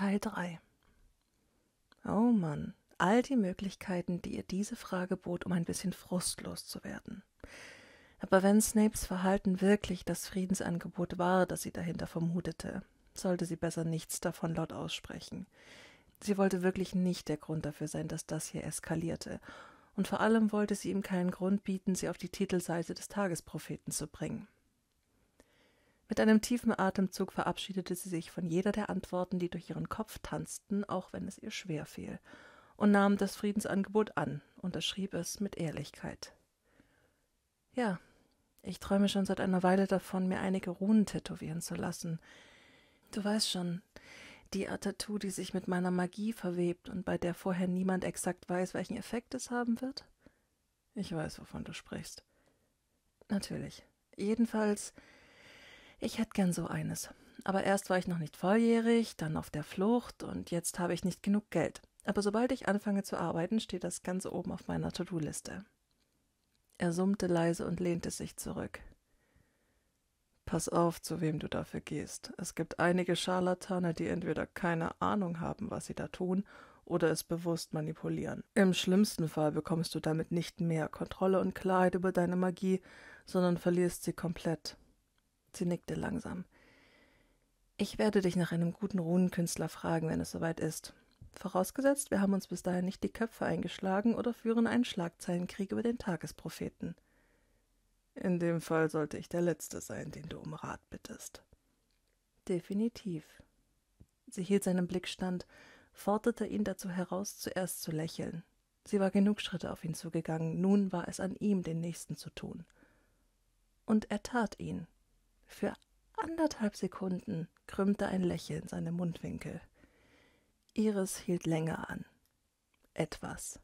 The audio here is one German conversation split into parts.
Teil 3. Oh Mann, all die Möglichkeiten, die ihr diese Frage bot, um ein bisschen frustlos zu werden. Aber wenn Snapes Verhalten wirklich das Friedensangebot war, das sie dahinter vermutete, sollte sie besser nichts davon laut aussprechen. Sie wollte wirklich nicht der Grund dafür sein, dass das hier eskalierte, und vor allem wollte sie ihm keinen Grund bieten, sie auf die Titelseite des Tagespropheten zu bringen. Mit einem tiefen Atemzug verabschiedete sie sich von jeder der Antworten, die durch ihren Kopf tanzten, auch wenn es ihr schwer fiel, und nahm das Friedensangebot an, und unterschrieb es mit Ehrlichkeit. Ja, ich träume schon seit einer Weile davon, mir einige Runen tätowieren zu lassen. Du weißt schon, die Art Tattoo, die sich mit meiner Magie verwebt und bei der vorher niemand exakt weiß, welchen Effekt es haben wird? Ich weiß, wovon du sprichst. Natürlich. Jedenfalls ich hätte gern so eines. Aber erst war ich noch nicht volljährig, dann auf der Flucht und jetzt habe ich nicht genug Geld. Aber sobald ich anfange zu arbeiten, steht das Ganze oben auf meiner To-Do-Liste. Er summte leise und lehnte sich zurück. Pass auf, zu wem du dafür gehst. Es gibt einige Scharlatane, die entweder keine Ahnung haben, was sie da tun, oder es bewusst manipulieren. Im schlimmsten Fall bekommst du damit nicht mehr Kontrolle und Klarheit über deine Magie, sondern verlierst sie komplett. Sie nickte langsam. Ich werde dich nach einem guten Runenkünstler fragen, wenn es soweit ist. Vorausgesetzt, wir haben uns bis dahin nicht die Köpfe eingeschlagen oder führen einen Schlagzeilenkrieg über den Tagespropheten. In dem Fall sollte ich der Letzte sein, den du um Rat bittest. Definitiv. Sie hielt seinen Blick stand, forderte ihn dazu heraus, zuerst zu lächeln. Sie war genug Schritte auf ihn zugegangen, nun war es an ihm, den nächsten zu tun. Und er tat ihn. Für anderthalb Sekunden krümmte ein Lächeln seine Mundwinkel. Iris hielt länger an. Etwas.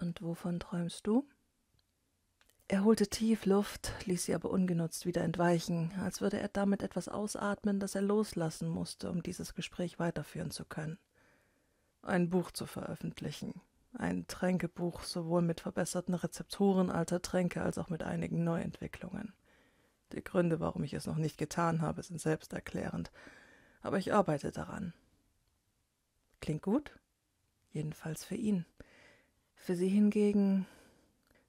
Und wovon träumst du? Er holte tief Luft, ließ sie aber ungenutzt wieder entweichen, als würde er damit etwas ausatmen, das er loslassen musste, um dieses Gespräch weiterführen zu können. Ein Buch zu veröffentlichen. Ein Tränkebuch, sowohl mit verbesserten Rezeptoren alter Tränke als auch mit einigen Neuentwicklungen. Die Gründe, warum ich es noch nicht getan habe, sind selbsterklärend, aber ich arbeite daran. Klingt gut? Jedenfalls für ihn. Für sie hingegen.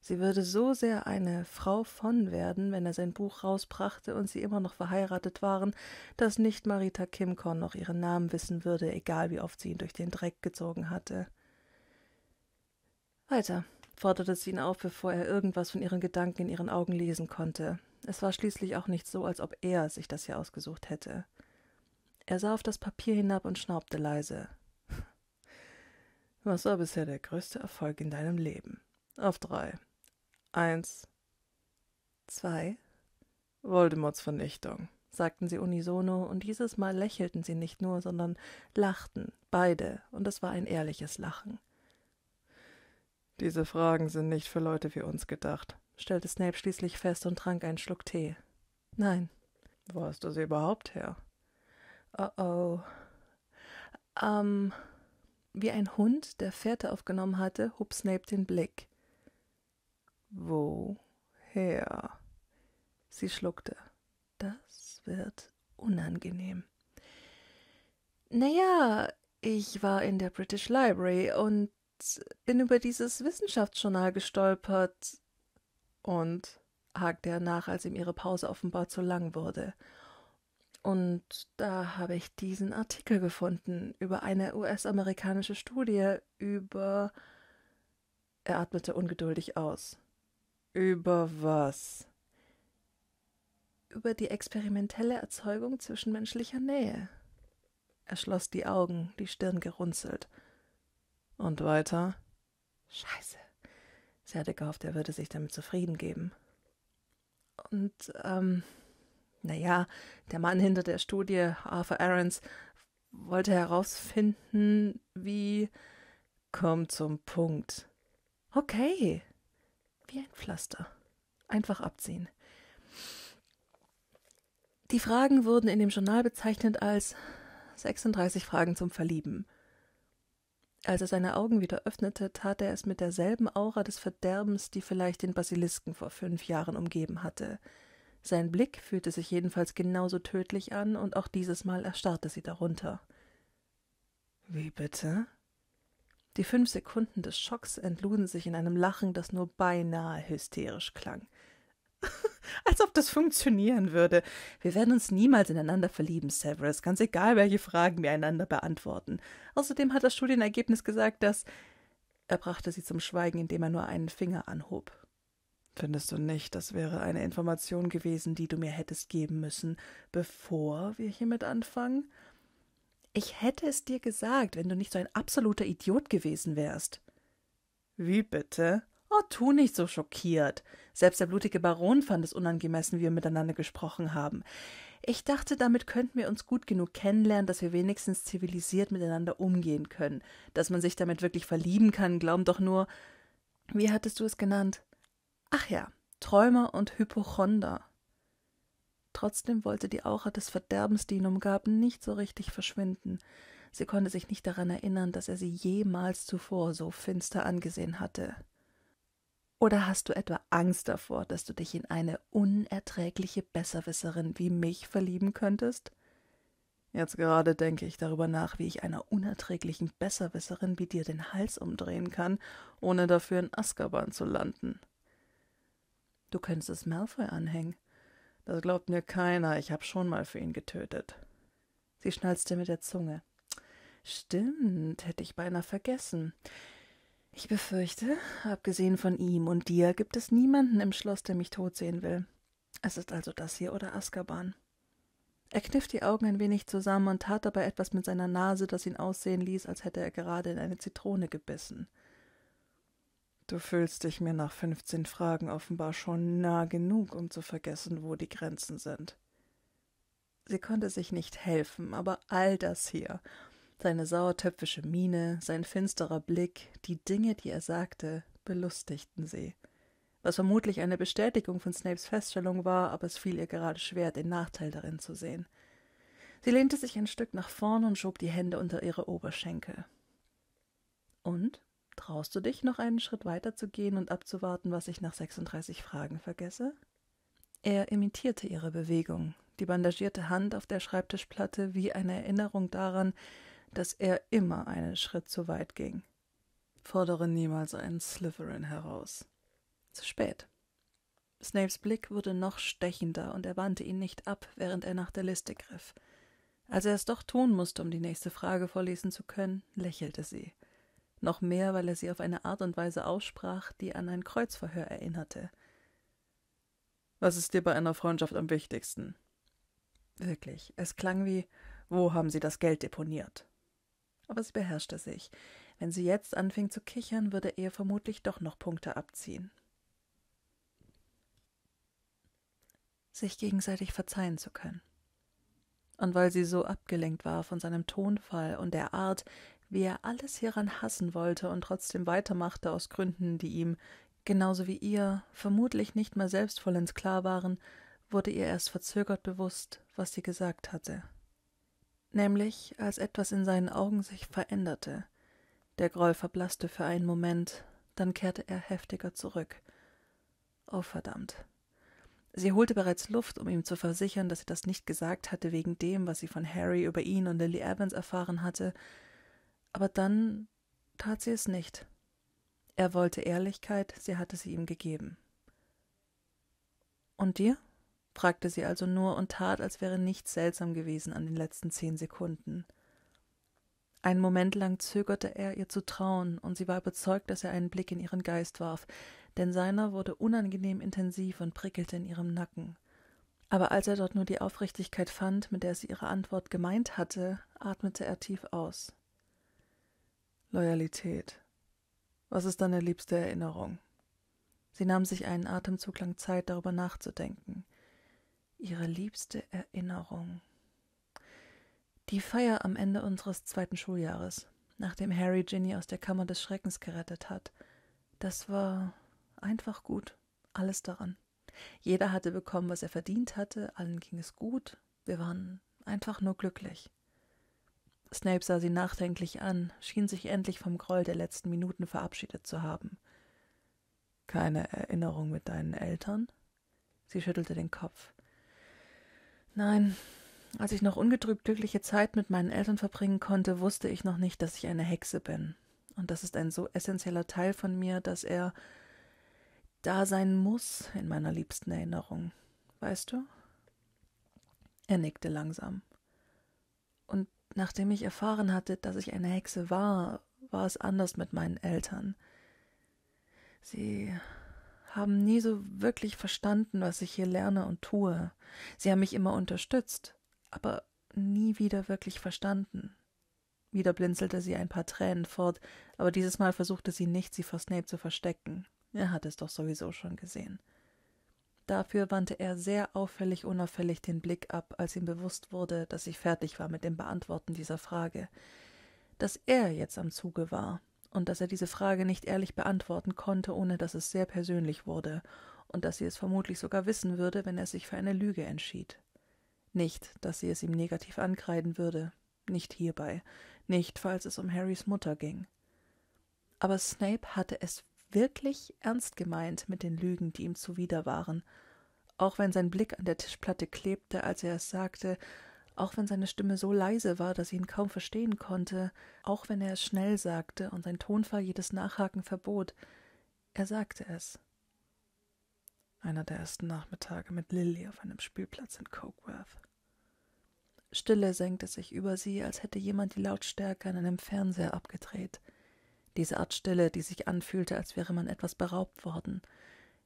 Sie würde so sehr eine Frau von werden, wenn er sein Buch rausbrachte und sie immer noch verheiratet waren, dass nicht Marita Kimkorn noch ihren Namen wissen würde, egal wie oft sie ihn durch den Dreck gezogen hatte. Weiter, forderte sie ihn auf, bevor er irgendwas von ihren Gedanken in ihren Augen lesen konnte. Es war schließlich auch nicht so, als ob er sich das hier ausgesucht hätte. Er sah auf das Papier hinab und schnaubte leise. Was war bisher der größte Erfolg in deinem Leben? Auf drei. Eins. Zwei. Voldemorts Vernichtung, sagten sie unisono, und dieses Mal lächelten sie nicht nur, sondern lachten, beide, und es war ein ehrliches Lachen. Diese Fragen sind nicht für Leute wie uns gedacht, stellte Snape schließlich fest und trank einen Schluck Tee. Nein. Wo hast du sie überhaupt her? Oh oh. Ähm. Wie ein Hund, der Fährte aufgenommen hatte, hob Snape den Blick. Woher? Sie schluckte. Das wird unangenehm. Naja, ich war in der British Library und bin über dieses Wissenschaftsjournal gestolpert, und hakte er nach, als ihm ihre Pause offenbar zu lang wurde. Und da habe ich diesen Artikel gefunden über eine US-amerikanische Studie über. Er atmete ungeduldig aus. Über was? Über die experimentelle Erzeugung zwischenmenschlicher Nähe. Er schloss die Augen, die Stirn gerunzelt. Und weiter? Scheiße. Sie hatte gehofft, er würde sich damit zufrieden geben. Und, ähm, naja, der Mann hinter der Studie, Arthur Ahrens, wollte herausfinden, wie. Komm zum Punkt. Okay. Wie ein Pflaster. Einfach abziehen. Die Fragen wurden in dem Journal bezeichnet als 36 Fragen zum Verlieben. Als er seine Augen wieder öffnete, tat er es mit derselben Aura des Verderbens, die vielleicht den Basilisken vor fünf Jahren umgeben hatte. Sein Blick fühlte sich jedenfalls genauso tödlich an, und auch dieses Mal erstarrte sie darunter. Wie bitte? Die fünf Sekunden des Schocks entluden sich in einem Lachen, das nur beinahe hysterisch klang. Als ob das funktionieren würde. Wir werden uns niemals ineinander verlieben, Severus, ganz egal, welche Fragen wir einander beantworten. Außerdem hat das Studienergebnis gesagt, dass. Er brachte sie zum Schweigen, indem er nur einen Finger anhob. Findest du nicht, das wäre eine Information gewesen, die du mir hättest geben müssen, bevor wir hiermit anfangen? Ich hätte es dir gesagt, wenn du nicht so ein absoluter Idiot gewesen wärst. Wie bitte? Oh, tu nicht so schockiert. Selbst der blutige Baron fand es unangemessen, wie wir miteinander gesprochen haben. Ich dachte, damit könnten wir uns gut genug kennenlernen, dass wir wenigstens zivilisiert miteinander umgehen können. Dass man sich damit wirklich verlieben kann, glaub doch nur. Wie hattest du es genannt? Ach ja, Träumer und Hypochonder. Trotzdem wollte die Aura des Verderbens, die ihn umgab, nicht so richtig verschwinden. Sie konnte sich nicht daran erinnern, dass er sie jemals zuvor so finster angesehen hatte. Oder hast du etwa Angst davor, dass du dich in eine unerträgliche Besserwisserin wie mich verlieben könntest? Jetzt gerade denke ich darüber nach, wie ich einer unerträglichen Besserwisserin wie dir den Hals umdrehen kann, ohne dafür in Azkaban zu landen. Du könntest es Malfoy anhängen. Das glaubt mir keiner, ich habe schon mal für ihn getötet. Sie schnalzte mit der Zunge. Stimmt, hätte ich beinahe vergessen. Ich befürchte, abgesehen von ihm und dir gibt es niemanden im Schloss, der mich tot sehen will. Es ist also das hier oder Azkaban. Er kniff die Augen ein wenig zusammen und tat dabei etwas mit seiner Nase, das ihn aussehen ließ, als hätte er gerade in eine Zitrone gebissen. Du fühlst dich mir nach fünfzehn Fragen offenbar schon nah genug, um zu vergessen, wo die Grenzen sind. Sie konnte sich nicht helfen, aber all das hier, seine sauertöpfische Miene, sein finsterer Blick, die Dinge, die er sagte, belustigten sie. Was vermutlich eine Bestätigung von Snapes Feststellung war, aber es fiel ihr gerade schwer, den Nachteil darin zu sehen. Sie lehnte sich ein Stück nach vorn und schob die Hände unter ihre Oberschenkel. Und? Traust du dich, noch einen Schritt weiter zu gehen und abzuwarten, was ich nach 36 Fragen vergesse? Er imitierte ihre Bewegung, die bandagierte Hand auf der Schreibtischplatte wie eine Erinnerung daran, dass er immer einen Schritt zu weit ging. Fordere niemals einen Slytherin heraus. Zu spät. Snapes Blick wurde noch stechender und er wandte ihn nicht ab, während er nach der Liste griff. Als er es doch tun musste, um die nächste Frage vorlesen zu können, lächelte sie. Noch mehr, weil er sie auf eine Art und Weise aussprach, die an ein Kreuzverhör erinnerte. Was ist dir bei einer Freundschaft am wichtigsten? Wirklich, es klang wie: Wo haben Sie das Geld deponiert? aber sie beherrschte sich. Wenn sie jetzt anfing zu kichern, würde er vermutlich doch noch Punkte abziehen. Sich gegenseitig verzeihen zu können. Und weil sie so abgelenkt war von seinem Tonfall und der Art, wie er alles hieran hassen wollte und trotzdem weitermachte aus Gründen, die ihm, genauso wie ihr, vermutlich nicht mal selbst vollends klar waren, wurde ihr erst verzögert bewusst, was sie gesagt hatte nämlich als etwas in seinen Augen sich veränderte. Der Groll verblasste für einen Moment, dann kehrte er heftiger zurück. Oh verdammt. Sie holte bereits Luft, um ihm zu versichern, dass sie das nicht gesagt hatte wegen dem, was sie von Harry über ihn und Lily Evans erfahren hatte, aber dann tat sie es nicht. Er wollte Ehrlichkeit, sie hatte sie ihm gegeben. Und dir? fragte sie also nur und tat, als wäre nichts seltsam gewesen an den letzten zehn Sekunden. Einen Moment lang zögerte er, ihr zu trauen, und sie war überzeugt, dass er einen Blick in ihren Geist warf, denn seiner wurde unangenehm intensiv und prickelte in ihrem Nacken. Aber als er dort nur die Aufrichtigkeit fand, mit der sie ihre Antwort gemeint hatte, atmete er tief aus. Loyalität. Was ist deine liebste Erinnerung? Sie nahm sich einen Atemzug lang Zeit, darüber nachzudenken ihre liebste Erinnerung. Die Feier am Ende unseres zweiten Schuljahres, nachdem Harry Ginny aus der Kammer des Schreckens gerettet hat. Das war einfach gut, alles daran. Jeder hatte bekommen, was er verdient hatte, allen ging es gut, wir waren einfach nur glücklich. Snape sah sie nachdenklich an, schien sich endlich vom Groll der letzten Minuten verabschiedet zu haben. Keine Erinnerung mit deinen Eltern? Sie schüttelte den Kopf. Nein, als ich noch ungetrübt glückliche Zeit mit meinen Eltern verbringen konnte, wusste ich noch nicht, dass ich eine Hexe bin. Und das ist ein so essentieller Teil von mir, dass er da sein muss in meiner liebsten Erinnerung. Weißt du? Er nickte langsam. Und nachdem ich erfahren hatte, dass ich eine Hexe war, war es anders mit meinen Eltern. Sie haben nie so wirklich verstanden, was ich hier lerne und tue. Sie haben mich immer unterstützt, aber nie wieder wirklich verstanden. Wieder blinzelte sie ein paar Tränen fort, aber dieses Mal versuchte sie nicht, sie vor Snape zu verstecken. Er hatte es doch sowieso schon gesehen. Dafür wandte er sehr auffällig unauffällig den Blick ab, als ihm bewusst wurde, dass ich fertig war mit dem Beantworten dieser Frage. Dass er jetzt am Zuge war, und dass er diese Frage nicht ehrlich beantworten konnte, ohne dass es sehr persönlich wurde, und dass sie es vermutlich sogar wissen würde, wenn er sich für eine Lüge entschied. Nicht, dass sie es ihm negativ ankreiden würde, nicht hierbei, nicht, falls es um Harrys Mutter ging. Aber Snape hatte es wirklich ernst gemeint mit den Lügen, die ihm zuwider waren, auch wenn sein Blick an der Tischplatte klebte, als er es sagte, auch wenn seine Stimme so leise war, dass ich ihn kaum verstehen konnte, auch wenn er es schnell sagte und sein Tonfall jedes Nachhaken verbot, er sagte es. Einer der ersten Nachmittage mit Lilly auf einem Spielplatz in Cokeworth. Stille senkte sich über sie, als hätte jemand die Lautstärke an einem Fernseher abgedreht. Diese Art Stille, die sich anfühlte, als wäre man etwas beraubt worden,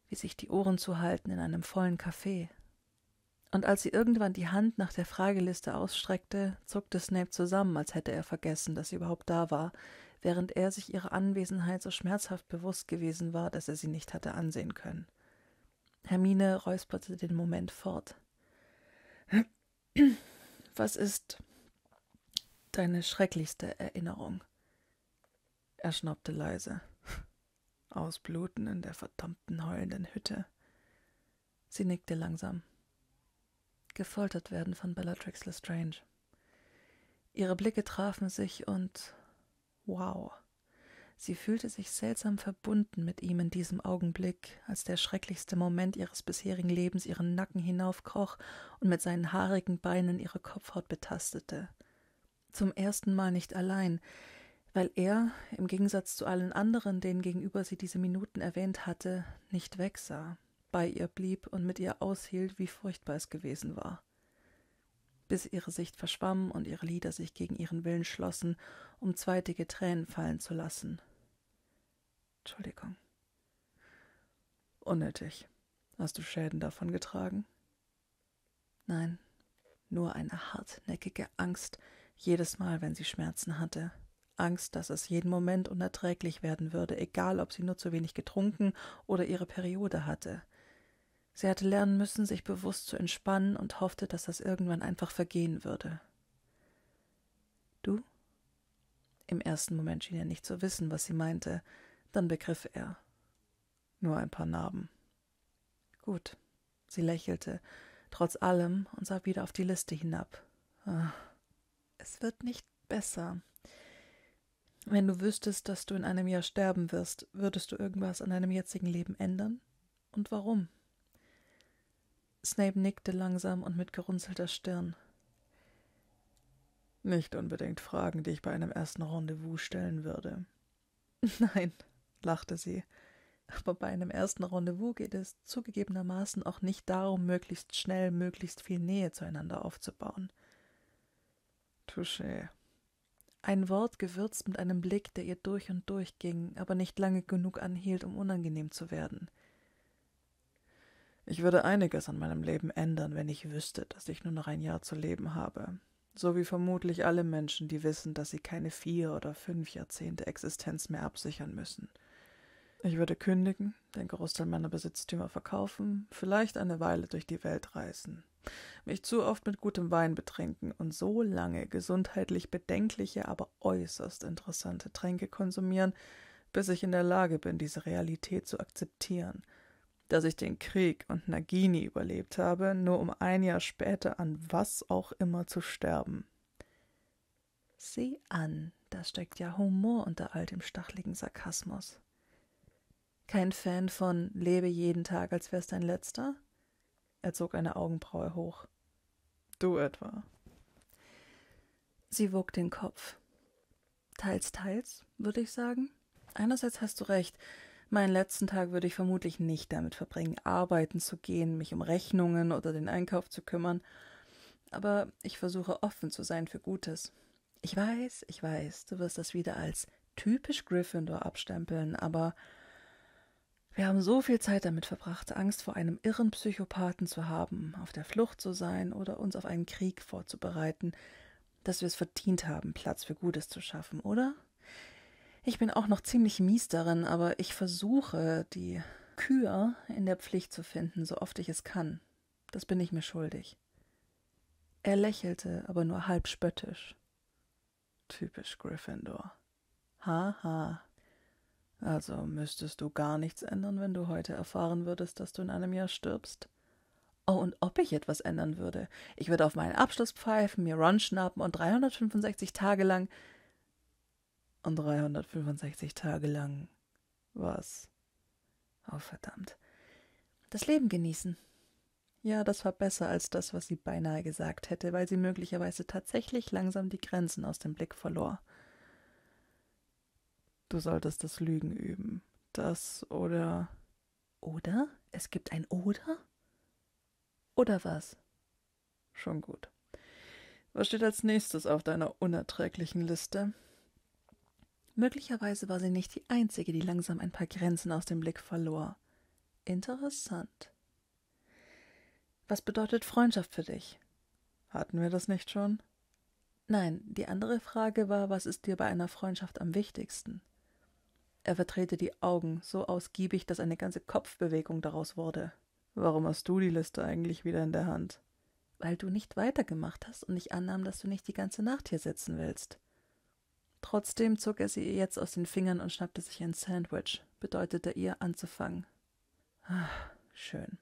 wie sich die Ohren zu halten in einem vollen Café, und als sie irgendwann die Hand nach der Frageliste ausstreckte, zuckte Snape zusammen, als hätte er vergessen, dass sie überhaupt da war, während er sich ihrer Anwesenheit so schmerzhaft bewusst gewesen war, dass er sie nicht hatte ansehen können. Hermine räusperte den Moment fort. Was ist deine schrecklichste Erinnerung? Er schnaubte leise. Ausbluten in der verdammten heulenden Hütte. Sie nickte langsam gefoltert werden von Bellatrix Lestrange. Ihre Blicke trafen sich und wow. Sie fühlte sich seltsam verbunden mit ihm in diesem Augenblick, als der schrecklichste Moment ihres bisherigen Lebens ihren Nacken hinaufkroch und mit seinen haarigen Beinen ihre Kopfhaut betastete. Zum ersten Mal nicht allein, weil er, im Gegensatz zu allen anderen, denen gegenüber sie diese Minuten erwähnt hatte, nicht wegsah bei ihr blieb und mit ihr aushielt, wie furchtbar es gewesen war. Bis ihre Sicht verschwamm und ihre Lider sich gegen ihren Willen schlossen, um zweitige Tränen fallen zu lassen. Entschuldigung. Unnötig. Hast du Schäden davon getragen? Nein, nur eine hartnäckige Angst, jedes Mal, wenn sie Schmerzen hatte. Angst, dass es jeden Moment unerträglich werden würde, egal ob sie nur zu wenig getrunken oder ihre Periode hatte. Sie hatte lernen müssen, sich bewusst zu entspannen und hoffte, dass das irgendwann einfach vergehen würde. Du? Im ersten Moment schien er nicht zu wissen, was sie meinte, dann begriff er. Nur ein paar Narben. Gut. Sie lächelte, trotz allem, und sah wieder auf die Liste hinab. Ach, es wird nicht besser. Wenn du wüsstest, dass du in einem Jahr sterben wirst, würdest du irgendwas an deinem jetzigen Leben ändern? Und warum? Snape nickte langsam und mit gerunzelter Stirn. Nicht unbedingt Fragen, die ich bei einem ersten Rendezvous stellen würde. Nein, lachte sie. Aber bei einem ersten Rendezvous geht es zugegebenermaßen auch nicht darum, möglichst schnell möglichst viel Nähe zueinander aufzubauen. Touché. Ein Wort gewürzt mit einem Blick, der ihr durch und durch ging, aber nicht lange genug anhielt, um unangenehm zu werden – ich würde einiges an meinem Leben ändern, wenn ich wüsste, dass ich nur noch ein Jahr zu leben habe. So wie vermutlich alle Menschen, die wissen, dass sie keine vier oder fünf Jahrzehnte Existenz mehr absichern müssen. Ich würde kündigen, den Großteil meiner Besitztümer verkaufen, vielleicht eine Weile durch die Welt reisen, mich zu oft mit gutem Wein betrinken und so lange gesundheitlich bedenkliche, aber äußerst interessante Tränke konsumieren, bis ich in der Lage bin, diese Realität zu akzeptieren – dass ich den Krieg und Nagini überlebt habe, nur um ein Jahr später an was auch immer zu sterben. Sieh an, da steckt ja Humor unter all dem stachligen Sarkasmus. Kein Fan von Lebe jeden Tag, als wär's dein letzter? Er zog eine Augenbraue hoch. Du etwa. Sie wog den Kopf. Teils, teils, würde ich sagen. Einerseits hast du recht, Meinen letzten Tag würde ich vermutlich nicht damit verbringen, arbeiten zu gehen, mich um Rechnungen oder den Einkauf zu kümmern, aber ich versuche offen zu sein für Gutes. Ich weiß, ich weiß, du wirst das wieder als typisch Gryffindor abstempeln, aber wir haben so viel Zeit damit verbracht, Angst vor einem irren Psychopathen zu haben, auf der Flucht zu sein oder uns auf einen Krieg vorzubereiten, dass wir es verdient haben, Platz für Gutes zu schaffen, oder? Ich bin auch noch ziemlich mies darin, aber ich versuche, die Kür in der Pflicht zu finden, so oft ich es kann. Das bin ich mir schuldig. Er lächelte, aber nur halb spöttisch. Typisch Gryffindor. Ha ha. Also müsstest du gar nichts ändern, wenn du heute erfahren würdest, dass du in einem Jahr stirbst? Oh, und ob ich etwas ändern würde? Ich würde auf meinen Abschluss pfeifen, mir Ron schnappen und 365 Tage lang und 365 Tage lang was. Oh verdammt. Das Leben genießen. Ja, das war besser als das, was sie beinahe gesagt hätte, weil sie möglicherweise tatsächlich langsam die Grenzen aus dem Blick verlor. Du solltest das Lügen üben. Das oder. Oder? Es gibt ein Oder? Oder was? Schon gut. Was steht als nächstes auf deiner unerträglichen Liste? Möglicherweise war sie nicht die Einzige, die langsam ein paar Grenzen aus dem Blick verlor. Interessant. Was bedeutet Freundschaft für dich? Hatten wir das nicht schon? Nein, die andere Frage war, was ist dir bei einer Freundschaft am wichtigsten? Er verdrehte die Augen so ausgiebig, dass eine ganze Kopfbewegung daraus wurde. Warum hast du die Liste eigentlich wieder in der Hand? Weil du nicht weitergemacht hast und ich annahm, dass du nicht die ganze Nacht hier sitzen willst. Trotzdem zog er sie ihr jetzt aus den Fingern und schnappte sich ein Sandwich, bedeutete ihr anzufangen. Ach, schön.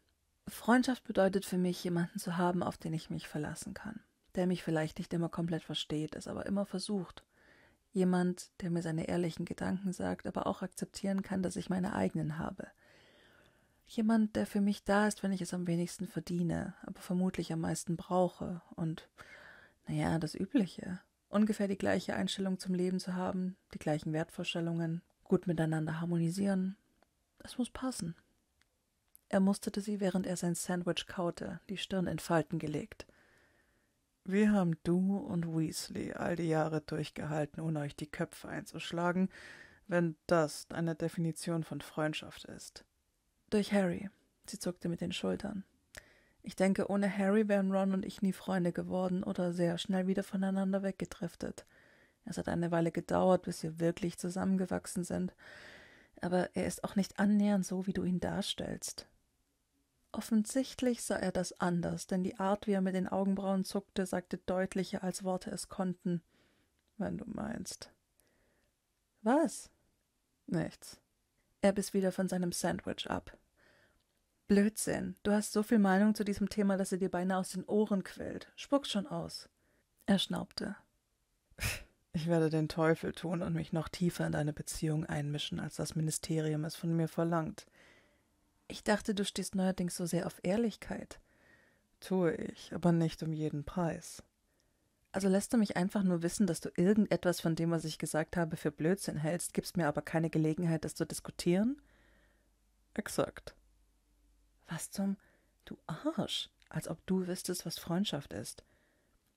Freundschaft bedeutet für mich, jemanden zu haben, auf den ich mich verlassen kann, der mich vielleicht nicht immer komplett versteht, es aber immer versucht. Jemand, der mir seine ehrlichen Gedanken sagt, aber auch akzeptieren kann, dass ich meine eigenen habe. Jemand, der für mich da ist, wenn ich es am wenigsten verdiene, aber vermutlich am meisten brauche und, naja, das Übliche ungefähr die gleiche Einstellung zum Leben zu haben, die gleichen Wertvorstellungen, gut miteinander harmonisieren. Es muss passen. Er musterte sie, während er sein Sandwich kaute, die Stirn in Falten gelegt. Wie haben du und Weasley all die Jahre durchgehalten, ohne euch die Köpfe einzuschlagen, wenn das deine Definition von Freundschaft ist. Durch Harry. Sie zuckte mit den Schultern. Ich denke, ohne Harry wären Ron und ich nie Freunde geworden oder sehr schnell wieder voneinander weggedriftet. Es hat eine Weile gedauert, bis wir wirklich zusammengewachsen sind, aber er ist auch nicht annähernd so, wie du ihn darstellst. Offensichtlich sah er das anders, denn die Art, wie er mit den Augenbrauen zuckte, sagte deutlicher, als Worte es konnten. Wenn du meinst. Was? Nichts. Er biss wieder von seinem Sandwich ab. Blödsinn. Du hast so viel Meinung zu diesem Thema, dass sie dir beinahe aus den Ohren quillt. Spuck's schon aus. Er schnaubte. Ich werde den Teufel tun und mich noch tiefer in deine Beziehung einmischen, als das Ministerium es von mir verlangt. Ich dachte, du stehst neuerdings so sehr auf Ehrlichkeit. Tue ich, aber nicht um jeden Preis. Also lässt du mich einfach nur wissen, dass du irgendetwas von dem, was ich gesagt habe, für Blödsinn hältst, gibst mir aber keine Gelegenheit, das zu diskutieren? Exakt. Was zum Du Arsch, als ob du wüsstest, was Freundschaft ist.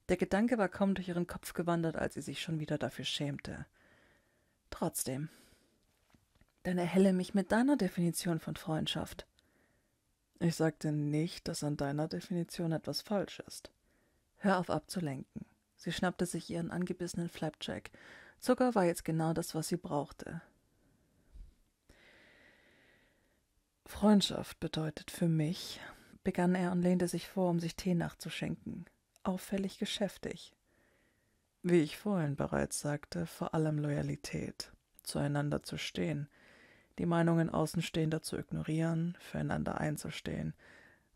Der Gedanke war kaum durch ihren Kopf gewandert, als sie sich schon wieder dafür schämte. Trotzdem. Dann erhelle mich mit deiner Definition von Freundschaft. Ich sagte nicht, dass an deiner Definition etwas falsch ist. Hör auf abzulenken. Sie schnappte sich ihren angebissenen Flapjack. Zucker war jetzt genau das, was sie brauchte. Freundschaft bedeutet für mich, begann er und lehnte sich vor, um sich Tee nachzuschenken. Auffällig geschäftig. Wie ich vorhin bereits sagte, vor allem Loyalität, zueinander zu stehen, die Meinungen Außenstehender zu ignorieren, füreinander einzustehen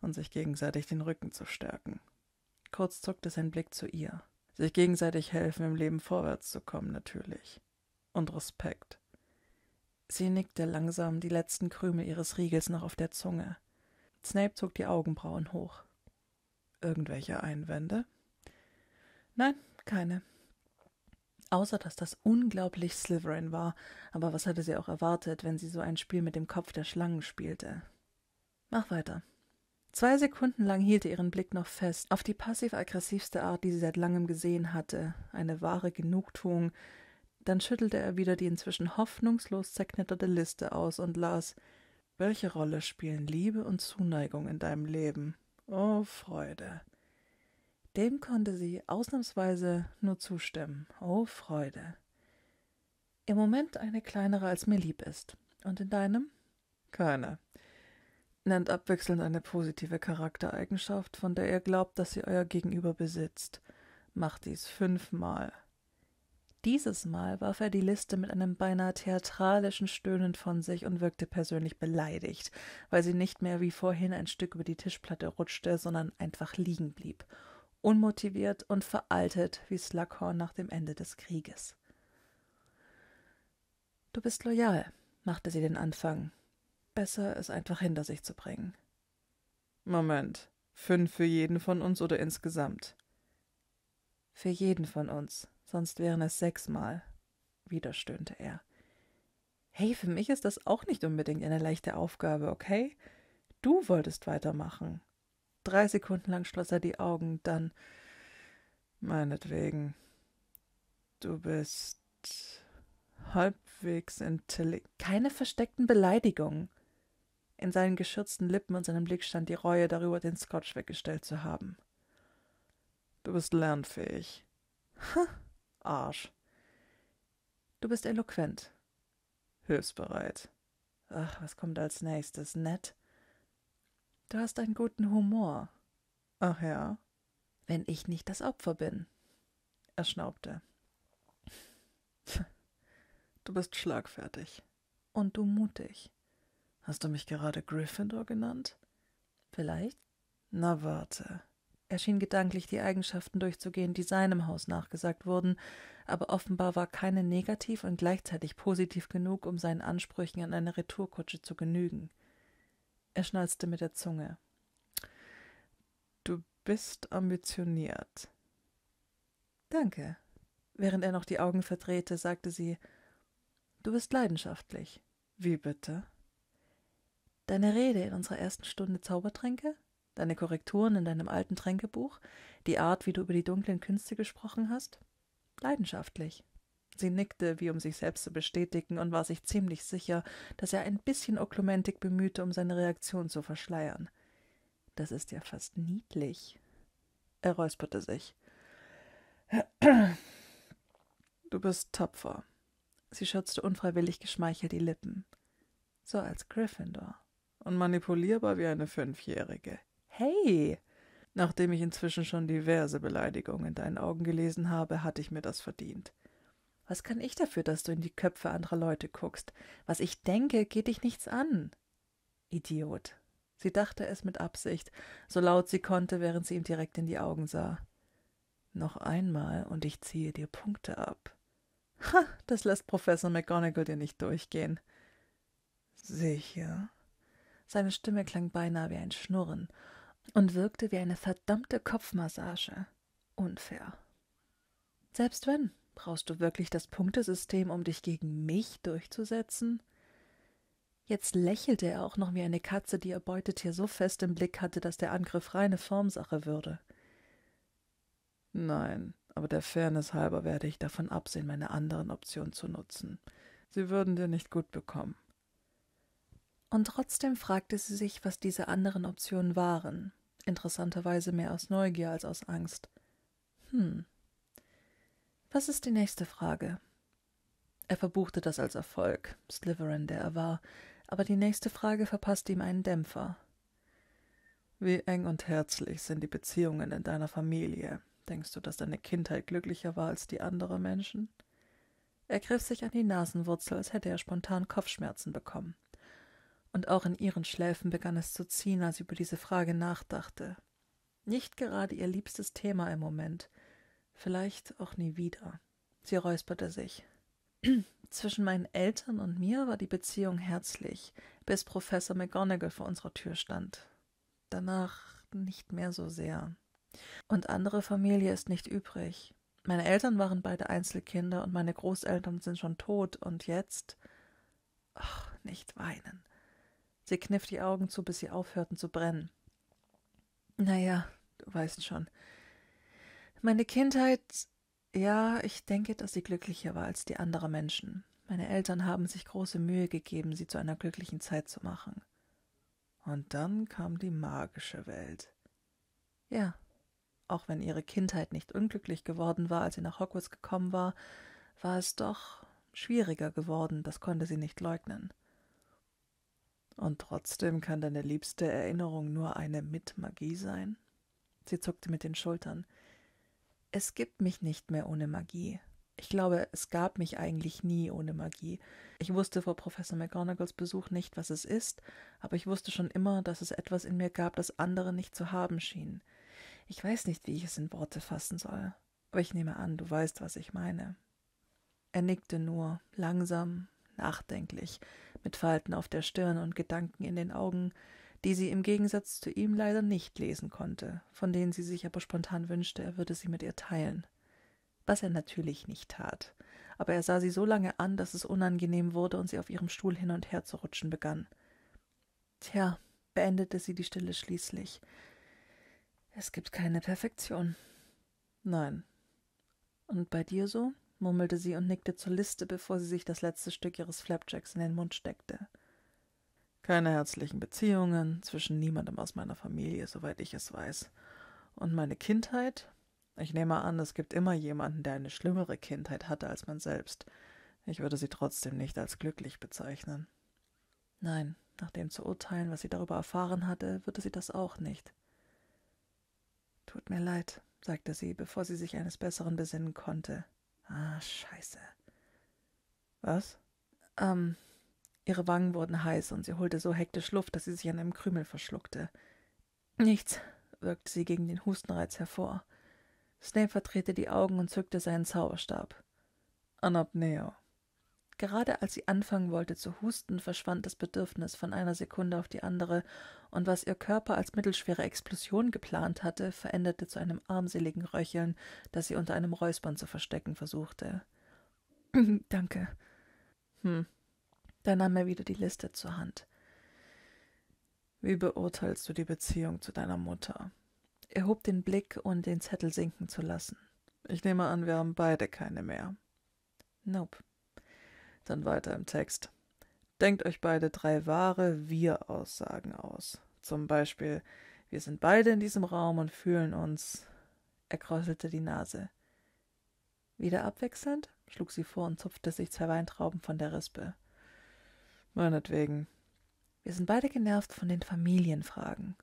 und sich gegenseitig den Rücken zu stärken. Kurz zuckte sein Blick zu ihr. Sich gegenseitig helfen, im Leben vorwärts zu kommen, natürlich. Und Respekt. Sie nickte langsam, die letzten Krümel ihres Riegels noch auf der Zunge. Snape zog die Augenbrauen hoch. Irgendwelche Einwände? Nein, keine. Außer dass das unglaublich Slytherin war, aber was hatte sie auch erwartet, wenn sie so ein Spiel mit dem Kopf der Schlangen spielte? Mach weiter. Zwei Sekunden lang hielt er ihren Blick noch fest, auf die passiv-aggressivste Art, die sie seit langem gesehen hatte, eine wahre Genugtuung, dann schüttelte er wieder die inzwischen hoffnungslos zerknitterte Liste aus und las Welche Rolle spielen Liebe und Zuneigung in deinem Leben? Oh Freude. Dem konnte sie ausnahmsweise nur zustimmen. Oh Freude. Im Moment eine kleinere, als mir lieb ist. Und in deinem? Keine. Nennt abwechselnd eine positive Charaktereigenschaft, von der ihr glaubt, dass sie euer Gegenüber besitzt. Macht dies fünfmal. Dieses Mal warf er die Liste mit einem beinahe theatralischen Stöhnen von sich und wirkte persönlich beleidigt, weil sie nicht mehr wie vorhin ein Stück über die Tischplatte rutschte, sondern einfach liegen blieb, unmotiviert und veraltet wie Slughorn nach dem Ende des Krieges. Du bist loyal, machte sie den Anfang. Besser, es einfach hinter sich zu bringen. Moment, fünf für jeden von uns oder insgesamt? Für jeden von uns, sonst wären es sechsmal. Wieder stöhnte er. Hey, für mich ist das auch nicht unbedingt eine leichte Aufgabe, okay? Du wolltest weitermachen. Drei Sekunden lang schloss er die Augen, dann. Meinetwegen. Du bist halbwegs intelligent. Keine versteckten Beleidigungen. In seinen geschürzten Lippen und seinem Blick stand die Reue darüber, den Scotch weggestellt zu haben. Du bist lernfähig. Huh. Arsch. Du bist eloquent. Hilfsbereit. Ach, was kommt als nächstes? Nett. Du hast einen guten Humor. Ach ja. Wenn ich nicht das Opfer bin. Er schnaubte. Du bist schlagfertig. Und du mutig. Hast du mich gerade Gryffindor genannt? Vielleicht? Na warte. Er schien gedanklich die Eigenschaften durchzugehen, die seinem Haus nachgesagt wurden, aber offenbar war keine negativ und gleichzeitig positiv genug, um seinen Ansprüchen an eine Retourkutsche zu genügen. Er schnalzte mit der Zunge. Du bist ambitioniert. Danke. Während er noch die Augen verdrehte, sagte sie Du bist leidenschaftlich. Wie bitte? Deine Rede in unserer ersten Stunde Zaubertränke? deine Korrekturen in deinem alten Tränkebuch, die Art, wie du über die dunklen Künste gesprochen hast? Leidenschaftlich. Sie nickte, wie um sich selbst zu bestätigen, und war sich ziemlich sicher, dass er ein bisschen Oklumentik bemühte, um seine Reaktion zu verschleiern. Das ist ja fast niedlich. Er räusperte sich. Du bist tapfer. Sie schürzte unfreiwillig geschmeichelt die Lippen. So als Gryffindor. Und manipulierbar wie eine Fünfjährige. Hey! Nachdem ich inzwischen schon diverse Beleidigungen in deinen Augen gelesen habe, hatte ich mir das verdient. Was kann ich dafür, dass du in die Köpfe anderer Leute guckst? Was ich denke, geht dich nichts an. Idiot. Sie dachte es mit Absicht, so laut sie konnte, während sie ihm direkt in die Augen sah. Noch einmal und ich ziehe dir Punkte ab. Ha, das lässt Professor McGonagall dir nicht durchgehen. Sicher. Seine Stimme klang beinahe wie ein Schnurren, und wirkte wie eine verdammte Kopfmassage. Unfair. Selbst wenn, brauchst du wirklich das Punktesystem, um dich gegen mich durchzusetzen? Jetzt lächelte er auch noch wie eine Katze, die ihr Beutetier so fest im Blick hatte, dass der Angriff reine Formsache würde. Nein, aber der Fairness halber werde ich davon absehen, meine anderen Optionen zu nutzen. Sie würden dir nicht gut bekommen. Und trotzdem fragte sie sich, was diese anderen Optionen waren interessanterweise mehr aus Neugier als aus Angst. Hm. Was ist die nächste Frage? Er verbuchte das als Erfolg, Sliverin, der er war, aber die nächste Frage verpasste ihm einen Dämpfer. Wie eng und herzlich sind die Beziehungen in deiner Familie? Denkst du, dass deine Kindheit glücklicher war als die anderer Menschen? Er griff sich an die Nasenwurzel, als hätte er spontan Kopfschmerzen bekommen und auch in ihren Schläfen begann es zu ziehen, als sie über diese Frage nachdachte. Nicht gerade ihr liebstes Thema im Moment, vielleicht auch nie wieder. Sie räusperte sich. Zwischen meinen Eltern und mir war die Beziehung herzlich, bis Professor McGonagall vor unserer Tür stand. Danach nicht mehr so sehr. Und andere Familie ist nicht übrig. Meine Eltern waren beide Einzelkinder und meine Großeltern sind schon tot und jetzt. Ach, nicht weinen. Sie kniff die Augen zu, bis sie aufhörten zu brennen. Naja, du weißt schon. Meine Kindheit. Ja, ich denke, dass sie glücklicher war als die anderen Menschen. Meine Eltern haben sich große Mühe gegeben, sie zu einer glücklichen Zeit zu machen. Und dann kam die magische Welt. Ja, auch wenn ihre Kindheit nicht unglücklich geworden war, als sie nach Hogwarts gekommen war, war es doch schwieriger geworden, das konnte sie nicht leugnen. Und trotzdem kann deine liebste Erinnerung nur eine mit Magie sein? Sie zuckte mit den Schultern. Es gibt mich nicht mehr ohne Magie. Ich glaube, es gab mich eigentlich nie ohne Magie. Ich wusste vor Professor McGonagalls Besuch nicht, was es ist, aber ich wusste schon immer, dass es etwas in mir gab, das andere nicht zu haben schienen. Ich weiß nicht, wie ich es in Worte fassen soll, aber ich nehme an, du weißt, was ich meine. Er nickte nur, langsam, nachdenklich, mit Falten auf der Stirn und Gedanken in den Augen, die sie im Gegensatz zu ihm leider nicht lesen konnte, von denen sie sich aber spontan wünschte, er würde sie mit ihr teilen. Was er natürlich nicht tat, aber er sah sie so lange an, dass es unangenehm wurde und sie auf ihrem Stuhl hin und her zu rutschen begann. Tja, beendete sie die Stille schließlich. Es gibt keine Perfektion. Nein. Und bei dir so? murmelte sie und nickte zur Liste, bevor sie sich das letzte Stück ihres Flapjacks in den Mund steckte. Keine herzlichen Beziehungen zwischen niemandem aus meiner Familie, soweit ich es weiß. Und meine Kindheit? Ich nehme an, es gibt immer jemanden, der eine schlimmere Kindheit hatte als man selbst. Ich würde sie trotzdem nicht als glücklich bezeichnen. Nein, nach dem zu urteilen, was sie darüber erfahren hatte, würde sie das auch nicht. Tut mir leid, sagte sie, bevor sie sich eines Besseren besinnen konnte. Ah, scheiße. Was? Ähm, ihre Wangen wurden heiß und sie holte so hektisch Luft, dass sie sich an einem Krümel verschluckte. Nichts, wirkte sie gegen den Hustenreiz hervor. Snape verdrehte die Augen und zückte seinen Zauberstab. Anapneo. Gerade als sie anfangen wollte zu husten, verschwand das Bedürfnis von einer Sekunde auf die andere, und was ihr Körper als mittelschwere Explosion geplant hatte, veränderte zu einem armseligen Röcheln, das sie unter einem Räuspern zu verstecken versuchte. Danke. Hm. Da nahm er wieder die Liste zur Hand. Wie beurteilst du die Beziehung zu deiner Mutter? Er hob den Blick, um den Zettel sinken zu lassen. Ich nehme an, wir haben beide keine mehr. Nope. Dann weiter im Text. Denkt euch beide drei wahre Wir-Aussagen aus. Zum Beispiel, wir sind beide in diesem Raum und fühlen uns. Er kräuselte die Nase. Wieder abwechselnd, schlug sie vor und zupfte sich zwei Weintrauben von der Rispe. Meinetwegen. Wir sind beide genervt von den Familienfragen.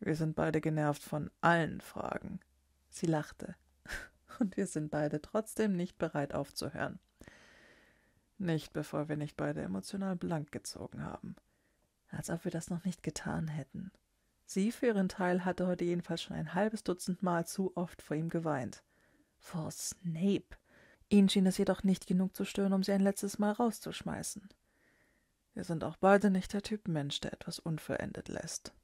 Wir sind beide genervt von allen Fragen. Sie lachte. Und wir sind beide trotzdem nicht bereit aufzuhören. Nicht bevor wir nicht beide emotional blank gezogen haben. Als ob wir das noch nicht getan hätten. Sie für ihren Teil hatte heute jedenfalls schon ein halbes Dutzend Mal zu oft vor ihm geweint. Vor Snape. Ihn schien es jedoch nicht genug zu stören, um sie ein letztes Mal rauszuschmeißen. Wir sind auch beide nicht der Typ Mensch, der etwas unvollendet lässt.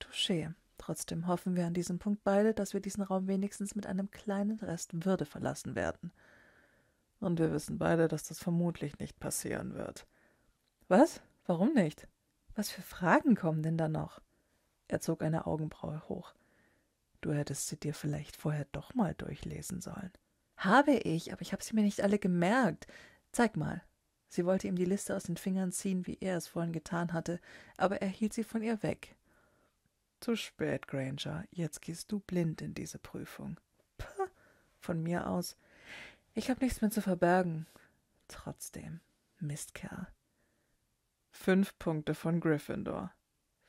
Touché. Trotzdem hoffen wir an diesem Punkt beide, dass wir diesen Raum wenigstens mit einem kleinen Rest Würde verlassen werden – und wir wissen beide, dass das vermutlich nicht passieren wird. Was? Warum nicht? Was für Fragen kommen denn da noch? Er zog eine Augenbraue hoch. Du hättest sie dir vielleicht vorher doch mal durchlesen sollen. Habe ich, aber ich habe sie mir nicht alle gemerkt. Zeig mal. Sie wollte ihm die Liste aus den Fingern ziehen, wie er es vorhin getan hatte, aber er hielt sie von ihr weg. Zu spät, Granger. Jetzt gehst du blind in diese Prüfung. Puh, von mir aus. Ich hab nichts mehr zu verbergen. Trotzdem, Mistkerl. Fünf Punkte von Gryffindor.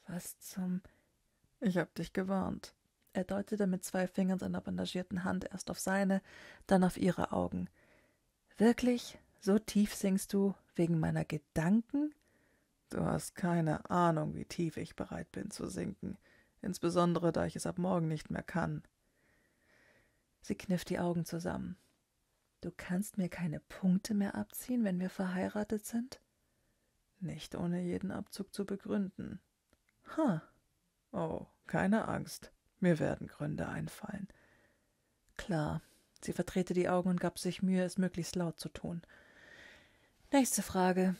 Was zum. Ich hab dich gewarnt. Er deutete mit zwei Fingern seiner bandagierten Hand erst auf seine, dann auf ihre Augen. Wirklich? So tief singst du wegen meiner Gedanken? Du hast keine Ahnung, wie tief ich bereit bin zu sinken, insbesondere da ich es ab morgen nicht mehr kann. Sie kniff die Augen zusammen. Du kannst mir keine Punkte mehr abziehen, wenn wir verheiratet sind? Nicht ohne jeden Abzug zu begründen. Ha. Oh, keine Angst. Mir werden Gründe einfallen. Klar. Sie verdrehte die Augen und gab sich Mühe, es möglichst laut zu tun. Nächste Frage.